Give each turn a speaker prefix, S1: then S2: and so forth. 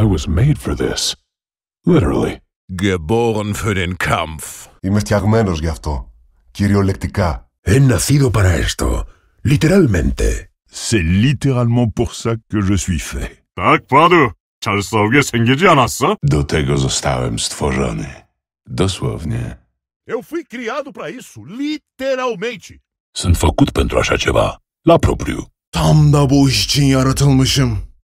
S1: I was made for this. Literally. Geboren für den Kampf.
S2: Είμαι φτιαγμένος γι' αυτό. Κυριολεκτικά. He nacido para esto.
S3: Literalmente. C'est littéralement pour ça que je suis fait.
S4: Tak, padu. 잘 싸우게 생기지 않았어? Do tego zostałem stworzony. Dosłownie.
S5: Eu fui criado para isso, literalmente.
S4: Sunt făcut pentru așa ceva.
S6: La propriu.
S7: Tam da bu iş yaratılmışım.